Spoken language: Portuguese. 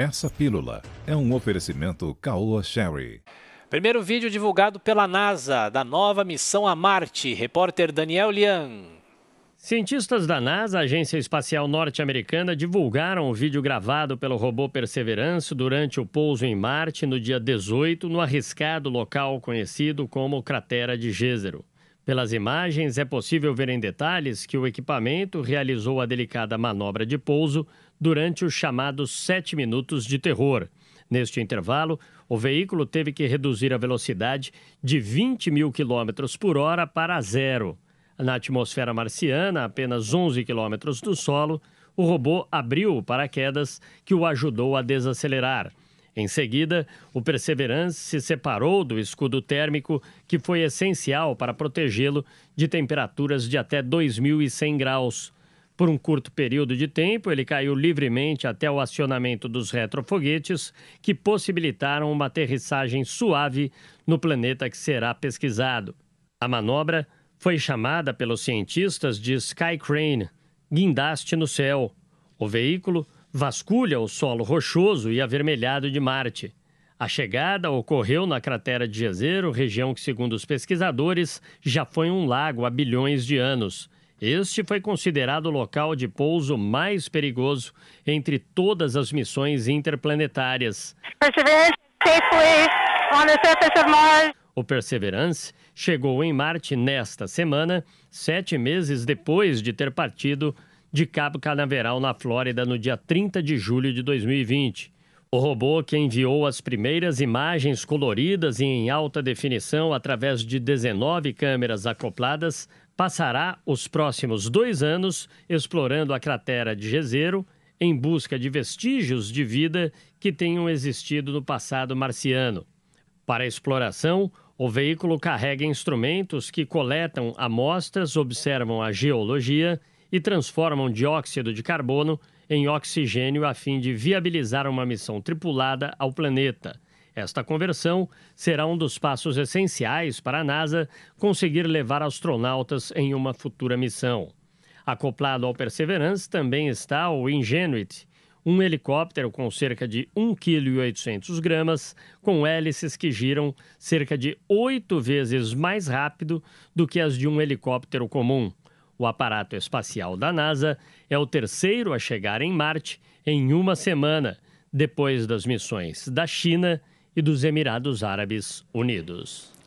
Essa pílula é um oferecimento Caoa Sherry. Primeiro vídeo divulgado pela NASA da nova missão a Marte. Repórter Daniel Lian. Cientistas da NASA, agência espacial norte-americana, divulgaram o vídeo gravado pelo robô Perseverance durante o pouso em Marte no dia 18, no arriscado local conhecido como Cratera de Gêzero. Pelas imagens, é possível ver em detalhes que o equipamento realizou a delicada manobra de pouso durante os chamados sete minutos de terror. Neste intervalo, o veículo teve que reduzir a velocidade de 20 mil quilômetros por hora para zero. Na atmosfera marciana, apenas 11 quilômetros do solo, o robô abriu o paraquedas que o ajudou a desacelerar. Em seguida, o Perseverance se separou do escudo térmico, que foi essencial para protegê-lo de temperaturas de até 2.100 graus. Por um curto período de tempo, ele caiu livremente até o acionamento dos retrofoguetes, que possibilitaram uma aterrissagem suave no planeta que será pesquisado. A manobra foi chamada pelos cientistas de Sky Crane guindaste no céu. O veículo vasculha o solo rochoso e avermelhado de Marte. A chegada ocorreu na cratera de Jezero, região que, segundo os pesquisadores, já foi um lago há bilhões de anos. Este foi considerado o local de pouso mais perigoso entre todas as missões interplanetárias. O Perseverance chegou em Marte nesta semana, sete meses depois de ter partido de Cabo Canaveral, na Flórida, no dia 30 de julho de 2020. O robô que enviou as primeiras imagens coloridas e em alta definição através de 19 câmeras acopladas passará os próximos dois anos explorando a cratera de Jezero em busca de vestígios de vida que tenham existido no passado marciano. Para a exploração, o veículo carrega instrumentos que coletam amostras, observam a geologia e transformam dióxido de carbono em oxigênio a fim de viabilizar uma missão tripulada ao planeta. Esta conversão será um dos passos essenciais para a NASA conseguir levar astronautas em uma futura missão. Acoplado ao Perseverance também está o Ingenuity, um helicóptero com cerca de 1,8 kg, com hélices que giram cerca de oito vezes mais rápido do que as de um helicóptero comum. O aparato espacial da NASA é o terceiro a chegar em Marte em uma semana, depois das missões da China e dos Emirados Árabes Unidos.